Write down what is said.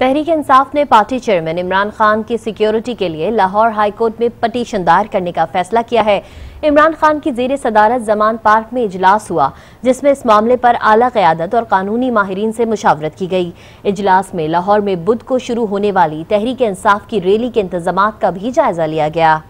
तहरीक इंसाफ ने party chairman Imran Khan की security के लिए लाहौर हाईकोर्ट में पटिशन दायर करने का फैसला किया है इमरान खान की जेर सदारत जमान पार्क में इजलास हुआ जिसमें इस मामले पर आला क्यादत और कानूनी माहरीन से मुशावरत की गई इजलास में लाहौर में बुध को शुरू होने वाली तहरीक इंसाफ की रैली के इंतजाम का भी जायजा लिया गया